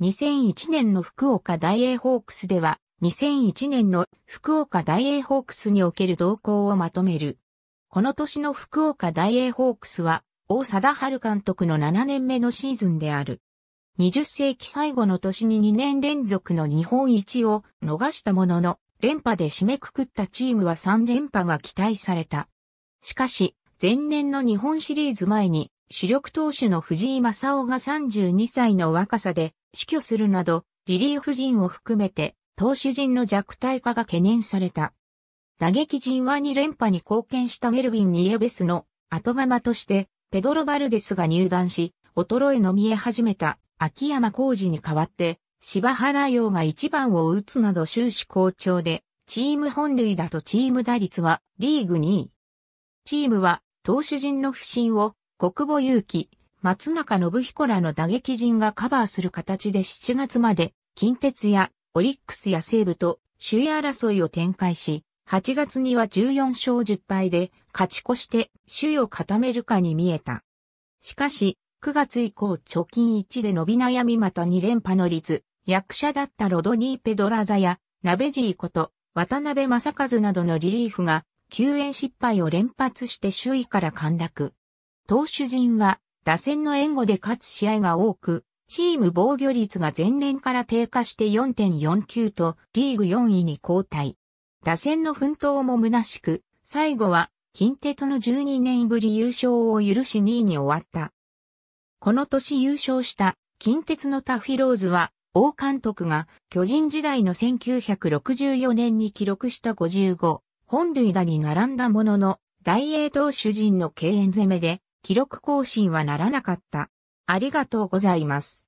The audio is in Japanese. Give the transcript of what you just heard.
2001年の福岡大英ホークスでは、2001年の福岡大英ホークスにおける動向をまとめる。この年の福岡大英ホークスは、大貞治監督の7年目のシーズンである。20世紀最後の年に2年連続の日本一を逃したものの、連覇で締めくくったチームは3連覇が期待された。しかし、前年の日本シリーズ前に主力投手の藤井正夫が32歳の若さで死去するなど、リリーフ陣を含めて、投手陣の弱体化が懸念された。打撃陣は2連覇に貢献したメルビン・ニエベスの後釜として、ペドロ・バルデスが入団し、衰えの見え始めた秋山浩二に代わって、柴原洋が1番を打つなど終始好調で、チーム本塁打とチーム打率はリーグ2位。チームは投手陣の不振を国母勇気、松中信彦らの打撃陣がカバーする形で7月まで近鉄やオリックスや西武と首位争いを展開し、8月には14勝10敗で勝ち越して首位を固めるかに見えた。しかし、9月以降貯金1で伸び悩みまた2連覇の率、役者だったロドニー・ペドラザや、ナベジーこと、渡辺正和などのリリーフが、救援失敗を連発して周囲から陥落。投手陣は、打線の援護で勝つ試合が多く、チーム防御率が前年から低下して4.49とリーグ4位に後退。打線の奮闘も虚しく、最後は近鉄の12年ぶり優勝を許し2位に終わった。この年優勝した近鉄のタフィローズは、王監督が巨人時代の1964年に記録した55本塁打に並んだものの、大英投手陣の敬遠攻めで記録更新はならなかった。ありがとうございます。